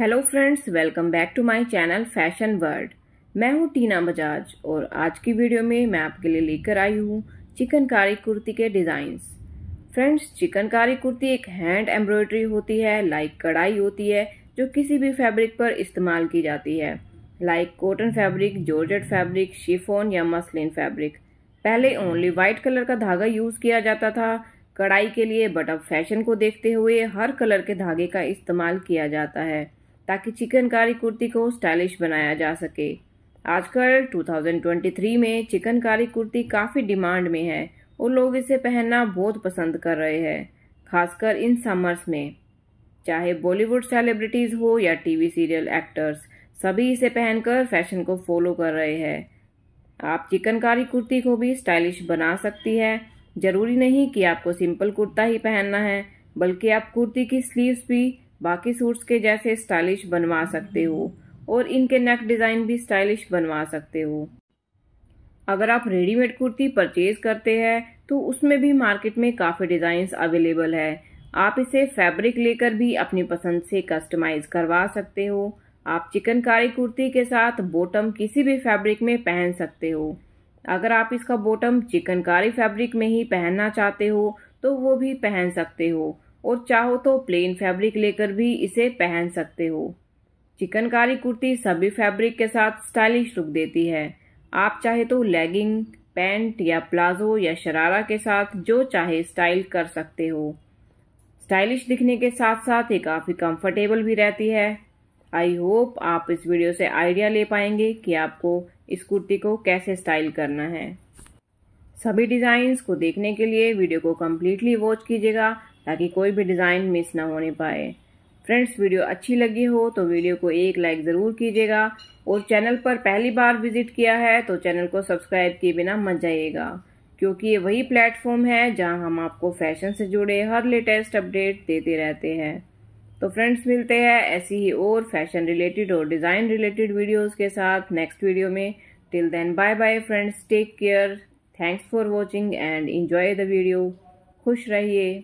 hello friends welcome back to my channel fashion world मैं हूं टीना बजाज और आज की वीडियो में मैं आपके लिए लेकर आई हूं चिकनकारी कुर्ती के डिज़ाइंस फ्रेंड्स चिकनकारी कुर्ती एक हैंड एम्ब्रॉयडरी होती है लाइक कढ़ाई होती है जो किसी भी फैब्रिक पर इस्तेमाल की जाती है like cotton fabric georgette fabric chiffon या मसलिन फैब्रिक पहले ओनली वाइट कलर का धागा यूज़ किया जाता था कढ़ाई के लिए बट अब फैशन को देखते हुए हर कलर के धागे का इस्तेमाल किया जाता है ताकि चिकनकारी कुर्ती को स्टाइलिश बनाया जा सके आजकल 2023 में चिकनकारी कुर्ती काफ़ी डिमांड में है और लोग इसे पहनना बहुत पसंद कर रहे हैं खासकर इन समर्स में चाहे बॉलीवुड सेलिब्रिटीज़ हो या टीवी सीरियल एक्टर्स सभी इसे पहनकर फैशन को फॉलो कर रहे हैं आप चिकनकारी कुर्ती को भी स्टाइलिश बना सकती है ज़रूरी नहीं कि आपको सिंपल कुर्ता ही पहनना है बल्कि आप कुर्ती की स्लीव्स भी बाकी सूट्स के जैसे स्टाइलिश बनवा सकते हो और इनके नेक डिज़ाइन भी स्टाइलिश बनवा सकते हो अगर आप रेडीमेड कुर्ती परचेज करते हैं तो उसमें भी मार्केट में काफ़ी डिज़ाइंस अवेलेबल है आप इसे फैब्रिक लेकर भी अपनी पसंद से कस्टमाइज करवा सकते हो आप चिकनकारी कुर्ती के साथ बॉटम किसी भी फैब्रिक में पहन सकते हो अगर आप इसका बॉटम चिकनकारी फैब्रिक में ही पहनना चाहते हो तो वो भी पहन सकते हो और चाहो तो प्लेन फैब्रिक लेकर भी इसे पहन सकते हो चिकनकारी कुर्ती सभी फैब्रिक के साथ स्टाइलिश लुक देती है आप चाहे तो लेगिंग पैंट या प्लाजो या शरारा के साथ जो चाहे स्टाइल कर सकते हो स्टाइलिश दिखने के साथ साथ ये काफ़ी कंफर्टेबल भी रहती है आई होप आप इस वीडियो से आइडिया ले पाएंगे कि आपको इस कुर्ती को कैसे स्टाइल करना है सभी डिज़ाइंस को देखने के लिए वीडियो को कम्प्लीटली वॉच कीजिएगा ताकि कोई भी डिज़ाइन मिस ना होने पाए फ्रेंड्स वीडियो अच्छी लगी हो तो वीडियो को एक लाइक ज़रूर कीजिएगा और चैनल पर पहली बार विजिट किया है तो चैनल को सब्सक्राइब किए बिना मत जाइएगा क्योंकि ये वही प्लेटफॉर्म है जहां हम आपको फैशन से जुड़े हर लेटेस्ट अपडेट देते रहते हैं तो फ्रेंड्स मिलते हैं ऐसी ही और फैशन रिलेटेड और डिज़ाइन रिलेटेड वीडियोज़ के साथ नेक्स्ट वीडियो में till then bye bye friends take care thanks for watching and enjoy the video खुश रहिए